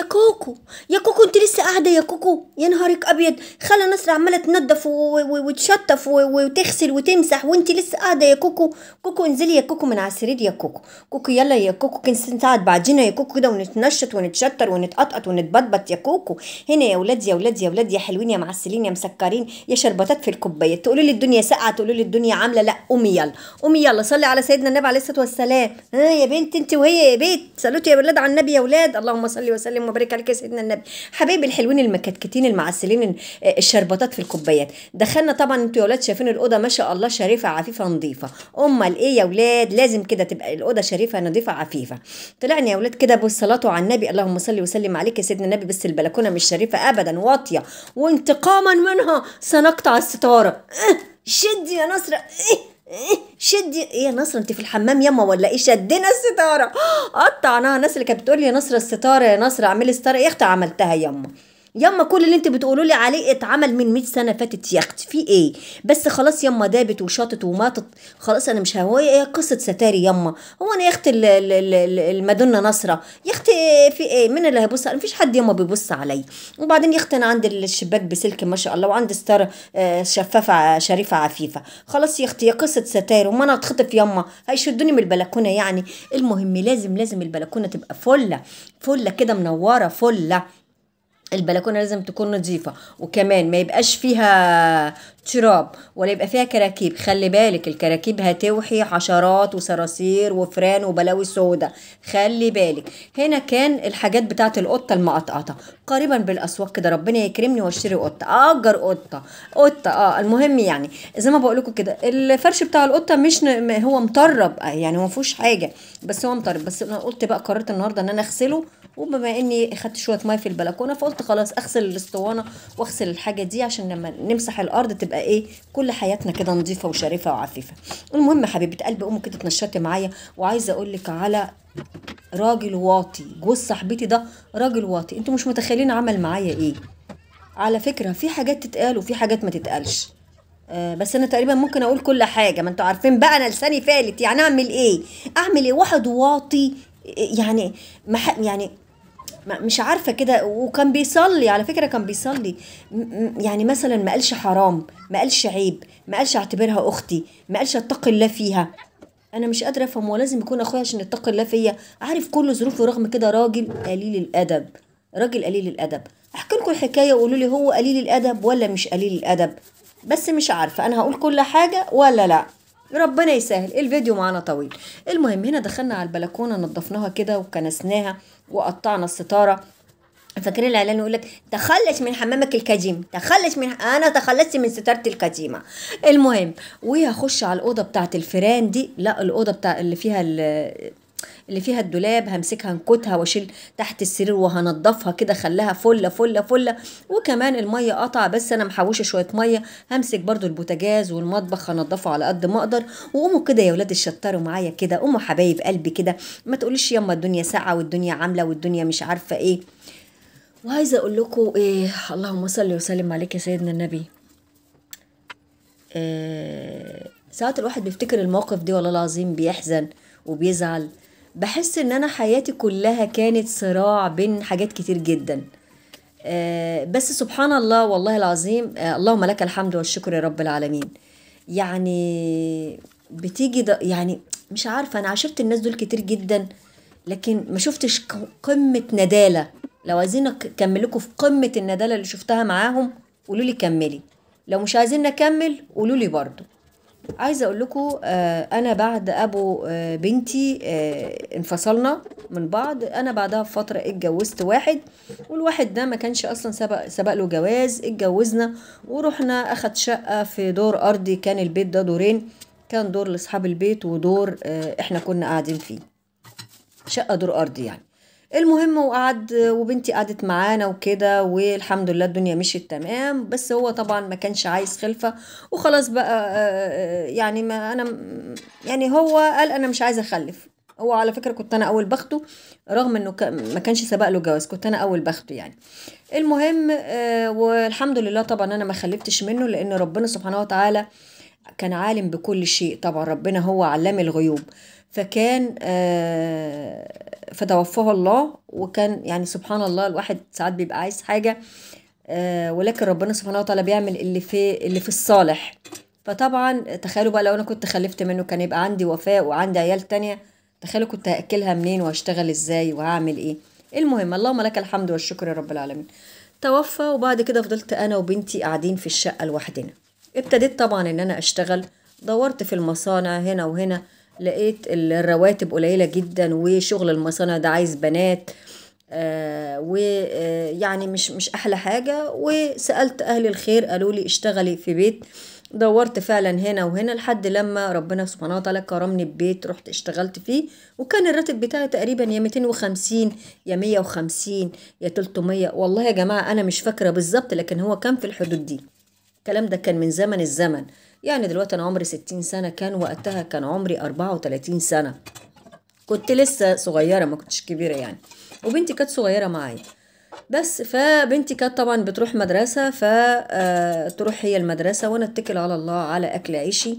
يا كوكو يا كوكو انت لسه قاعده يا كوكو يا نهارك ابيض خاله نصر عماله تنظف وتشطف وتغسل وتمسح وانت لسه قاعده يا كوكو كوكو انزلي يا كوكو من على السرير يا كوكو كوكو يلا يا كوكو كنس نساعد بعضينا يا كوكو كده ونتنشط ونتشطر ونتقطقط ونتبطبط يا كوكو هنا يا ولاد يا ولاد يا ولاد يا حلوين يا معسلين يا مسكرين يا شرباتات في الكوبايات تقولوا لي الدنيا ساقعه تقولوا لي الدنيا عامله لا قومي يلا قومي يلا صلي على سيدنا النبي عليه الصلاه والسلام ها يا بنت انت وهي يا بيت صلوتي يا ولاد على النبي يا ولاد اللهم صل وسلم وبارك عليك يا سيدنا النبي حبايبي الحلوين المكتكتين المعسلين آه، الشربطات في الكوبايات دخلنا طبعا انتوا يا ولاد شايفين الاوضه ما شاء الله شريفه عفيفه نظيفه امال ايه يا ولاد لازم كده تبقى الاوضه شريفه نظيفه عفيفه طلعنا يا ولاد كده بالصلاه على النبي اللهم صل وسلم عليك يا سيدنا النبي بس البلكونه مش شريفه ابدا واطيه وانتقاما منها سنقطع الستاره إيه؟ شدي يا نصره ايه إيه، شدي ايه يا نصر انت في الحمام ياما ولا ايه شدينا الستاره قطعناها الناس اللي كانت بتقول لي يا نصر الستاره يا نصر اعملي ستاره ايه اختي عملتها ياما ياما كل اللي انت بتقولوا لي عليه اتعمل من 100 سنه فاتت يا اختي في ايه بس خلاص ياما دابت وشاطت وماتت خلاص انا مش هو ايه قصه ستاري ياما هو انا يا اختي المدنه نصره يا اختي في ايه مين اللي هيبص مفيش حد ياما بيبص عليا وبعدين يا اختي انا عندي الشباك بسلك ما شاء الله وعندي ستاره آه، شفافه شريفه عفيفه خلاص يا اختي يا قصه ستاري وما انا اتخطف ياما هيشدوني من البلكونه يعني المهم لازم لازم البلكونه تبقى فله فله كده منوره فله البلكونه لازم تكون نظيفه وكمان ما يبقاش فيها تراب ولا يبقى فيها كراكيب خلي بالك الكراكيب هتوحي حشرات وصراصير وفران وبلاوي سودا خلي بالك هنا كان الحاجات بتاعه القطه المقطقطه قريبا بالاسواق كده ربنا يكرمني واشتري قطه اجر قطه قطه اه المهم يعني زي ما بقول لكم كده الفرش بتاع القطه مش هو مطرب يعني ما فيهوش حاجه بس هو مطرب بس انا قلت بقى قررت النهارده ان انا اغسله وبما اني اخدت شويه ميه في البلكونه فقلت خلاص اغسل الاسطوانه واغسل الحاجه دي عشان لما نمسح الارض تبقى ايه كل حياتنا كده نظيفه وشريفه وعفيفه المهم حبيبه قلبي قوموا كده اتنشطي معايا وعايزه اقول لك على راجل واطي جوز صاحبتي ده راجل واطي انتوا مش متخيلين عمل معايا ايه على فكره في حاجات تتقال وفي حاجات ما تتقالش آه بس انا تقريبا ممكن اقول كل حاجه ما انتوا عارفين بقى انا لساني فالت يعني اعمل ايه اعمل ايه واحد واطي يعني ما يعني مش عارفة كده وكان بيصلي على فكرة كان بيصلي يعني مثلا ما قالش حرام ما قالش عيب ما قالش اعتبرها أختي ما قالش اتقي الله فيها أنا مش قادرة أفهم هو لازم يكون أخويا عشان يتقي الله فيا عارف كل ظروفه رغم كده راجل قليل الأدب راجل قليل الأدب أحكي لكم الحكاية وقولوا لي هو قليل الأدب ولا مش قليل الأدب بس مش عارفة أنا هقول كل حاجة ولا لأ ربنا يسهل الفيديو معانا طويل المهم هنا دخلنا على البلكونه نضفناها كده وكنسناها وقطعنا الستاره فاكرين الاعلان يقول لك تخلص من حمامك القديم تخلص من انا تخلصت من ستارتي القديمه المهم وهخش على الاوضه بتاعه الفيران دي لا الاوضه بتاع اللي فيها اللي فيها الدولاب همسكها نكتها واشيل تحت السرير وهنضفها كده خلاها فله فله فله وكمان الميه قطع بس انا محوشه شويه ميه همسك برده البوتاجاز والمطبخ هنضفه على قد ما اقدر وقوموا كده يا ولاد الشطاروا معايا كده قوموا حبايب قلبي كده ما تقوليش يما الدنيا ساقعه والدنيا عامله والدنيا مش عارفه ايه وعايزه اقول لكم ايه اللهم صل وسلم عليك يا سيدنا النبي إيه ساعات الواحد بيفتكر المواقف دي والله العظيم بيحزن وبيزعل بحس ان انا حياتي كلها كانت صراع بين حاجات كتير جدا آه، بس سبحان الله والله العظيم آه، اللهم لك الحمد والشكر يا رب العالمين يعني بتيجي يعني مش عارفه انا عاشرت الناس دول كتير جدا لكن ما شفتش قمه نداله لو عايزين اكمل لكم في قمه النداله اللي شفتها معاهم قولوا لي كملي لو مش عايزين نكمل قولوا لي برضه عايزه اقول لكم آه، انا بعد ابو آه، بنتي آه، انفصلنا من بعض انا بعدها بفتره اتجوزت واحد والواحد ده ما كانش اصلا سبق سبق له جواز اتجوزنا ورحنا اخد شقه في دور ارضي كان البيت ده دورين كان دور لاصحاب البيت ودور احنا كنا قاعدين فيه شقه دور ارضي يعني المهم وقعد وبنتي قعدت معانا وكده والحمد لله الدنيا مشيت تمام بس هو طبعا ما كانش عايز خلفه وخلاص بقى آه، آه، يعني ما انا يعني هو قال انا مش عايز اخلف هو على فكره كنت انا اول بخته رغم انه ما كانش سبق له جواز كنت انا اول بخته يعني المهم آه، والحمد لله طبعا انا ما خلفتش منه لان ربنا سبحانه وتعالى كان عالم بكل شيء طبعا ربنا هو علام الغيوب فكان آه، فتوفاه الله وكان يعني سبحان الله الواحد ساعات بيبقى عايز حاجة آه، ولكن ربنا سبحانه وتعالى بيعمل اللي في اللي في الصالح فطبعا تخيلوا بقى لو انا كنت خلفت منه كان يبقى عندي وفاء وعندي عيال تانية تخيلوا كنت هاكلها منين وهشتغل ازاي وهعمل ايه المهم اللهم لك الحمد والشكر يا رب العالمين توفى وبعد كده فضلت انا وبنتي قاعدين في الشقه لوحدنا ابتديت طبعا ان انا اشتغل دورت في المصانع هنا وهنا لقيت الرواتب قليله جدا وشغل المصانع ده عايز بنات آه ويعني آه، مش مش احلى حاجه وسالت اهل الخير قالوا لي اشتغلي في بيت دورت فعلا هنا وهنا لحد لما ربنا سبحانه وتعالى كرمني ببيت رحت اشتغلت فيه وكان الراتب بتاعي تقريبا يا 250 يا 150 يا 300 والله يا جماعه انا مش فاكره بالظبط لكن هو كان في الحدود دي الكلام ده كان من زمن الزمن يعني دلوقتي أنا عمري 60 سنة كان وقتها كان عمري 34 سنة كنت لسه صغيرة ما كنتش كبيرة يعني وبنتي كانت صغيرة معايا بس فبنتي كانت طبعا بتروح مدرسة فتروح آه، هي المدرسة وأنا أتكل على الله على أكل عيشي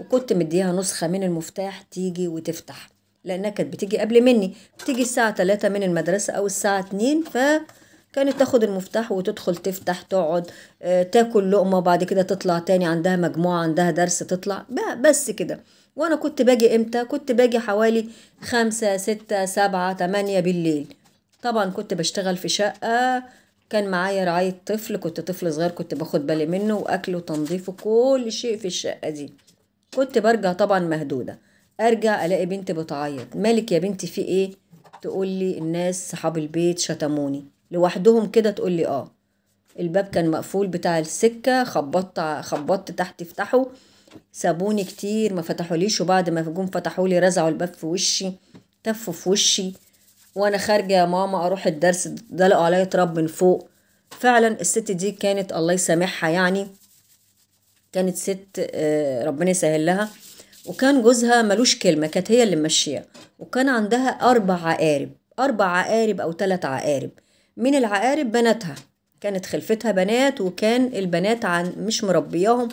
وكنت مديها نسخة من المفتاح تيجي وتفتح لأنها كانت بتيجي قبل مني بتيجي الساعة 3 من المدرسة أو الساعة 2 ف كانت تاخد المفتاح وتدخل تفتح تقعد آه، تاكل لقمة بعد كده تطلع تاني عندها مجموعة عندها درس تطلع بس كده وأنا كنت باجي إمتى؟ كنت باجي حوالي خمسة ستة سبعة تمانية بالليل طبعا كنت بشتغل في شقة كان معايا رعاية طفل كنت طفل صغير كنت باخد بالي منه وأكله وتنظيفه كل شيء في الشقة دي كنت برجع طبعا مهدودة أرجع ألاقي بنتي بتعيط مالك يا بنتي في إيه؟ تقول لي الناس صحاب البيت شتموني لوحدهم كده تقول لي اه الباب كان مقفول بتاع السكة خبطت خبطت تحت يفتحوا سابوني كتير ما ليش وبعد ما جم فتحولي رزعوا الباب في وشي تفوا في وشي وانا خارجة يا ماما اروح الدرس دلقوا عليا تراب من فوق فعلا الست دي كانت الله يسامحها يعني كانت ست آه، ربنا يسهل لها وكان جوزها ملوش كلمة كانت هي اللي ماشية وكان عندها أربع عقارب أربع عقارب أو ثلاث عقارب من العقارب بناتها كانت خلفتها بنات وكان البنات عن مش مربياهم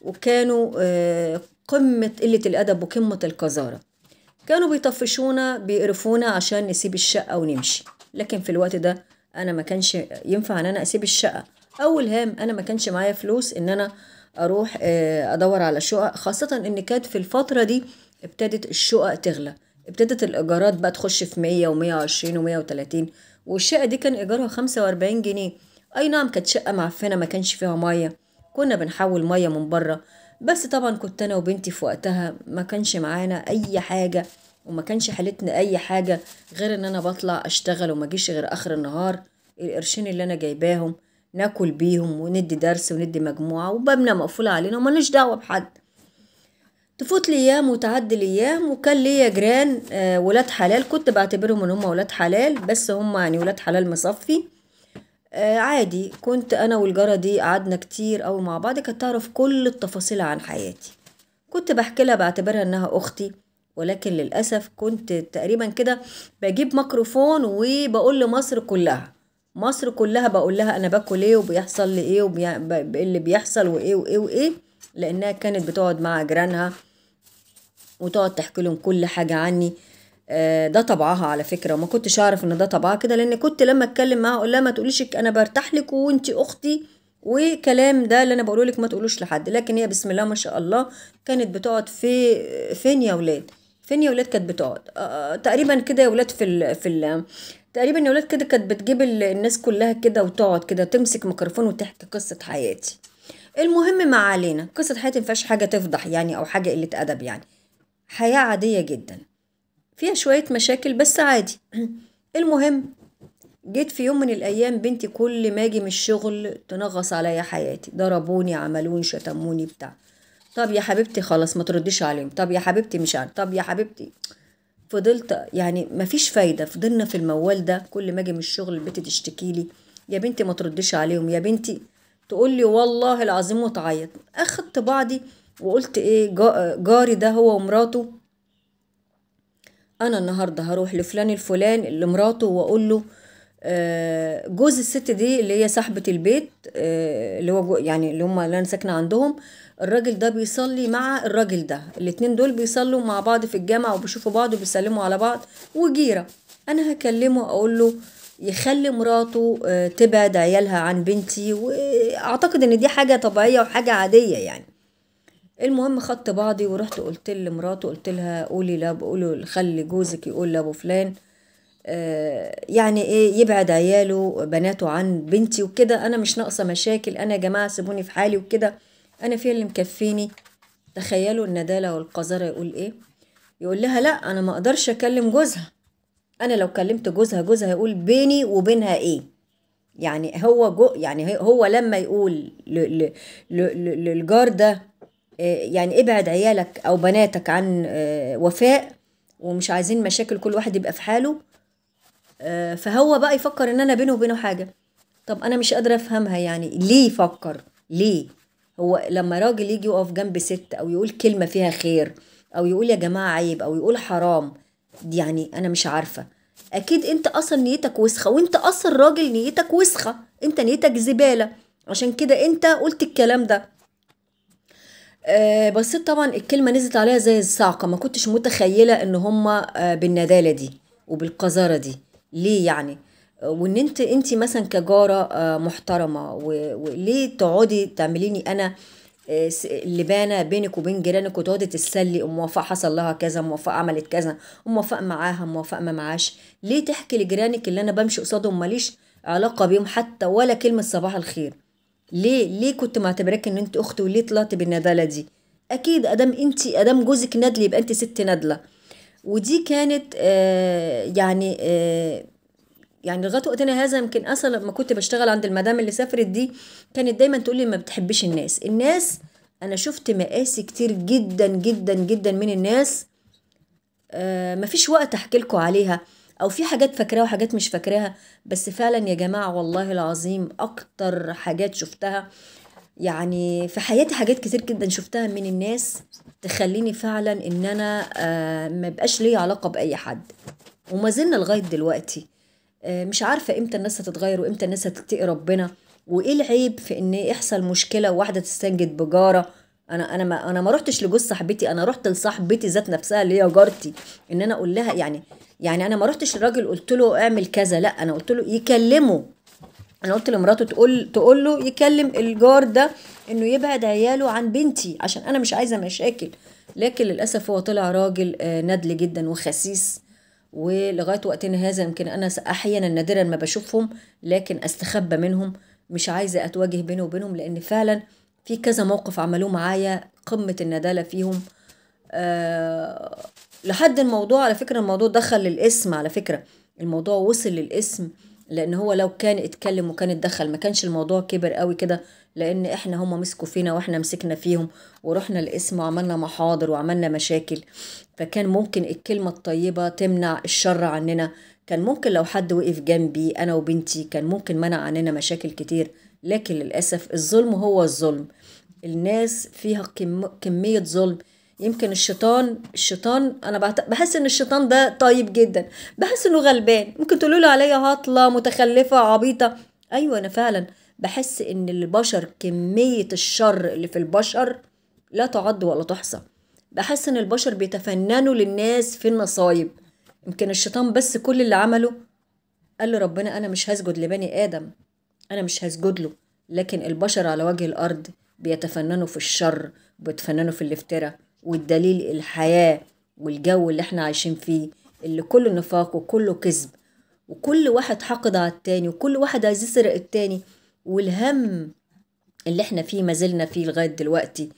وكانوا آه، قمة قلة الأدب وقمة القذارة كانوا بيطفشونا بيقرفونا عشان نسيب الشقة ونمشي لكن في الوقت ده أنا ما كانش ينفع إن أنا أسيب الشقة أول هام أنا ما كانش معايا فلوس إن أنا أروح آه، أدور على شقق خاصة إن كانت في الفترة دي ابتدت الشقق تغلى ابتدت الإيجارات بقى تخش في مية ومية وعشرين ومية وتلاتين والشقة دي كان إيجارها خمسة وأربعين جنيه أي نعم كانت شقة معفنة ما كانش فيها مية كنا بنحول مية من بره بس طبعا كنت أنا وبنتي في وقتها ما كانش معانا أي حاجة وما كانش حالتنا أي حاجة غير إن أنا بطلع أشتغل وما جيش غير آخر النهار القرشين اللي أنا جايباهم ناكل بيهم وندي درس وندي مجموعة وبابنا مقفول علينا وما دعوة بحد تفوت الايام ايام وتعدي الايام وكان ليا جيران آه، ولاد حلال كنت بعتبرهم ان هم ولاد حلال بس هم يعني ولاد حلال مصفي آه، عادي كنت انا والجاره دي قعدنا كتير او مع بعض كانت تعرف كل التفاصيل عن حياتي كنت بحكي لها بعتبرها انها اختي ولكن للاسف كنت تقريبا كده بجيب ميكروفون وبقول لمصر كلها مصر كلها بقول لها انا باكل ايه وبيحصل لي ايه وبي... اللي بيحصل وايه وايه وايه لأنها كانت بتقعد مع جيرانها وتقعد تحكي لهم كل حاجة عني آه، ده طبعها على فكرة وما كنتش أعرف إن ده طبعها كده لأن كنت لما أتكلم معاها أقول لها ما تقوليش أنا برتاح لك وأنت أختي وكلام ده اللي أنا بقوله لك ما تقولوش لحد لكن هي بسم الله ما شاء الله كانت بتقعد في فين يا ولاد فين يا ولاد كانت بتقعد أه, آه، تقريبا كده يا ولاد في ال في ال تقريبا يا ولاد كده كانت بتجيب الناس كلها كده وتقعد كده تمسك ميكروفون وتحكي قصة حياتي المهم ما علينا قصه حياتي ما فيهاش حاجه تفضح يعني او حاجه قله ادب يعني حياه عاديه جدا فيها شويه مشاكل بس عادي المهم جيت في يوم من الايام بنتي كل ما اجي من الشغل تنغص عليا حياتي ضربوني عملوني شتموني بتاع طب يا حبيبتي خلاص ما ترديش عليهم طب يا حبيبتي مش عارف طب يا حبيبتي فضلت يعني مفيش فايدة فضلنا في الموال ده كل ما اجي من الشغل بنتي تشتكي لي يا بنتي ما ترديش عليهم يا بنتي تقول لي والله العظيم وتعيط اخدت بعضي وقلت ايه جاري ده هو ومراته انا النهارده هروح لفلان الفلان اللي مراته واقول له آه، جوز الست دي اللي هي صاحبه البيت آه، اللي هو يعني اللي هم اللي انا ساكنه عندهم الراجل ده بيصلي مع الراجل ده الاتنين دول بيصلوا مع بعض في الجامع وبيشوفوا بعض وبيسلموا على بعض وجيره انا هكلمه اقول له يخلي مراته آه، تبعد عيالها عن بنتي واعتقد ان دي حاجه طبيعيه وحاجه عاديه يعني المهم خدت بعضي ورحت قلت لمراته قلت لها قولي لاب قولي خلي جوزك يقول لابو فلان آه، يعني ايه يبعد عياله بناته عن بنتي وكده انا مش ناقصه مشاكل انا يا جماعه سيبوني في حالي وكده انا فيها اللي مكفيني تخيلوا الندالة والقذارة يقول ايه يقول لها لا انا ما اقدرش اكلم جوزها انا لو كلمت جوزها جوزها هيقول بيني وبينها ايه يعني هو جو يعني هو لما يقول للجار ده آه، يعني ابعد عيالك او بناتك عن آه، وفاء ومش عايزين مشاكل كل واحد يبقى في حاله آه، فهو بقى يفكر ان انا بينه وبينه حاجه طب انا مش قادره افهمها يعني ليه يفكر ليه هو لما راجل يجي يقف جنب ست او يقول كلمه فيها خير او يقول يا جماعه عيب او يقول حرام يعني انا مش عارفه اكيد انت اصلا نيتك وسخه وانت اصلا راجل نيتك وسخه انت نيتك زباله عشان كده انت قلت الكلام ده آه بصيت طبعا الكلمه نزلت عليها زي الصاعقه ما كنتش متخيله ان هما آه، بالنداله دي وبالقذاره دي ليه يعني وان انت انت مثلا كجاره آه، محترمه وليه تقعدي تعمليني انا اللبانه آه، بينك وبين جيرانك وتقعدي تتسلي ام وفاء حصل لها كذا ام وفاء عملت كذا ام وفاء معاها ام وفاء ما معاش ليه تحكي لجيرانك اللي انا بمشي قصادهم ماليش علاقه بيهم حتى ولا كلمه صباح الخير ليه ليه كنت معتبراك ان انت اخت وليه طلعت بالنداله دي اكيد ادام انت ادام جوزك ندل يبقى انت ست ندله ودي كانت آه يعني آه يعني لغايه وقتنا هذا يمكن اصلا لما كنت بشتغل عند المدام اللي سافرت دي كانت دايما تقول لي ما بتحبش الناس الناس انا شفت مقاسي كتير جدا جدا جدا من الناس آه مفيش وقت احكي لكم عليها او في حاجات فاكراها وحاجات مش فاكراها بس فعلا يا جماعه والله العظيم اكتر حاجات شفتها يعني في حياتي حاجات كتير جدا شفتها من الناس تخليني فعلا ان انا آه بقاش ليا علاقه باي حد وما زلنا لغايه دلوقتي آه، مش عارفه امتى الناس هتتغير وامتى الناس هتتقي ربنا وايه العيب في ان يحصل مشكله وواحده تستنجد بجاره انا انا ما انا ما رحتش لجوز صاحبتي انا رحت لصاحبتي ذات نفسها اللي هي جارتي ان انا اقول لها يعني يعني انا ما رحتش لراجل قلت له اعمل كذا لا انا قلت له يكلمه انا قلت لمراته تقول تقول له يكلم الجار ده انه يبعد عياله عن بنتي عشان انا مش عايزه مشاكل لكن للاسف هو طلع راجل آه، ندل جدا وخسيس ولغايه وقتنا هذا يمكن انا احيانا نادرا ما بشوفهم لكن استخبى منهم مش عايزه اتواجه بيني وبينهم لان فعلا في كذا موقف عملوه معايا قمه الندالة فيهم أه لحد الموضوع على فكره الموضوع دخل للاسم على فكره الموضوع وصل للاسم آه لان هو لو كان اتكلم وكان اتدخل ما كانش الموضوع كبر قوي كده لان احنا هم مسكوا فينا واحنا مسكنا فيهم ورحنا القسم وعملنا محاضر وعملنا مشاكل فكان ممكن الكلمه الطيبه تمنع الشر عننا كان ممكن لو حد وقف جنبي انا وبنتي كان ممكن منع عننا مشاكل كتير لكن للاسف الظلم هو الظلم الناس فيها كم كميه ظلم يمكن الشيطان الشيطان انا بحس ان الشيطان ده طيب جدا بحس انه غلبان ممكن تقولوا له عليا هطله متخلفه عبيطه ايوه انا فعلا بحس ان البشر كميه الشر اللي في البشر لا تعد ولا تحصى بحس ان البشر بيتفننوا للناس في النصايب يمكن الشيطان بس كل اللي عمله قال لربنا انا مش هسجد لبني ادم انا مش هسجد له لكن البشر على وجه الارض بيتفننوا في الشر بيتفننوا في الافتراء والدليل الحياة والجو اللي احنا عايشين فيه اللي كله نفاق وكله كذب وكل واحد حقد على التاني وكل واحد عايز يسرق التاني والهم اللي احنا فيه ما زلنا فيه لغاية دلوقتي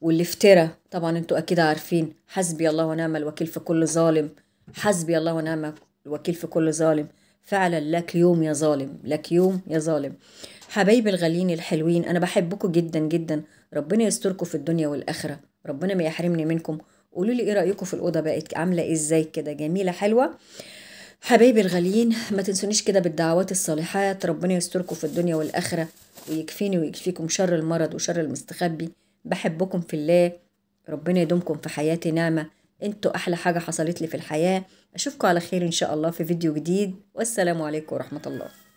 والافتراء طبعا انتوا اكيد عارفين حسبي الله ونعم الوكيل في كل ظالم حسبي الله ونعم الوكيل في كل ظالم فعلا لك يوم يا ظالم لك يوم يا ظالم حبايبي الغاليين الحلوين انا بحبكم جدا جدا ربنا يستركم في الدنيا والاخره ربنا ما يحرمني منكم قولوا لي ايه رايكم في الاوضه بقت عامله ازاي كده جميله حلوه حبايبي الغاليين ما تنسونيش كده بالدعوات الصالحات ربنا يستركم في الدنيا والاخره ويكفيني ويكفيكم شر المرض وشر المستخبي بحبكم في الله ربنا يدومكم في حياتي نعمه انتوا احلى حاجه حصلت لي في الحياه اشوفكم على خير ان شاء الله في فيديو جديد والسلام عليكم ورحمه الله